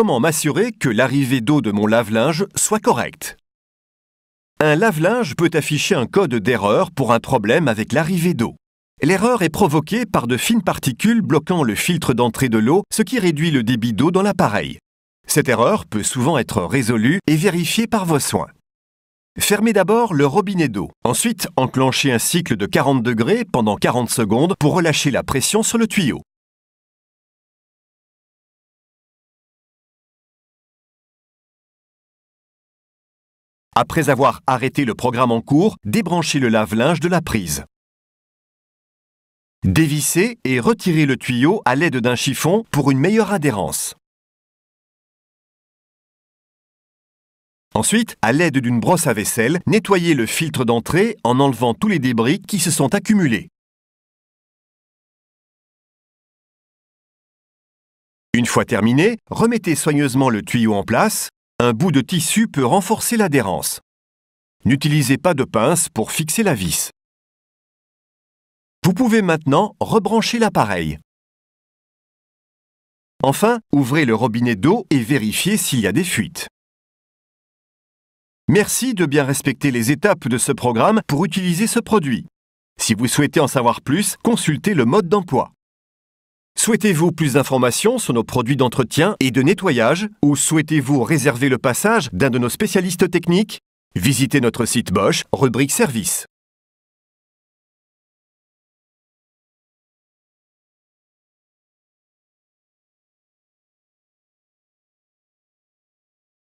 Comment m'assurer que l'arrivée d'eau de mon lave-linge soit correcte Un lave-linge peut afficher un code d'erreur pour un problème avec l'arrivée d'eau. L'erreur est provoquée par de fines particules bloquant le filtre d'entrée de l'eau, ce qui réduit le débit d'eau dans l'appareil. Cette erreur peut souvent être résolue et vérifiée par vos soins. Fermez d'abord le robinet d'eau. Ensuite, enclenchez un cycle de 40 degrés pendant 40 secondes pour relâcher la pression sur le tuyau. après avoir arrêté le programme en cours, débranchez le lave-linge de la prise. Dévissez et retirez le tuyau à l'aide d'un chiffon pour une meilleure adhérence. Ensuite, à l'aide d'une brosse à vaisselle, nettoyez le filtre d'entrée en enlevant tous les débris qui se sont accumulés. Une fois terminé, remettez soigneusement le tuyau en place un bout de tissu peut renforcer l'adhérence. N'utilisez pas de pince pour fixer la vis. Vous pouvez maintenant rebrancher l'appareil. Enfin, ouvrez le robinet d'eau et vérifiez s'il y a des fuites. Merci de bien respecter les étapes de ce programme pour utiliser ce produit. Si vous souhaitez en savoir plus, consultez le mode d'emploi. Souhaitez-vous plus d'informations sur nos produits d'entretien et de nettoyage ou souhaitez-vous réserver le passage d'un de nos spécialistes techniques Visitez notre site Bosch, rubrique Service.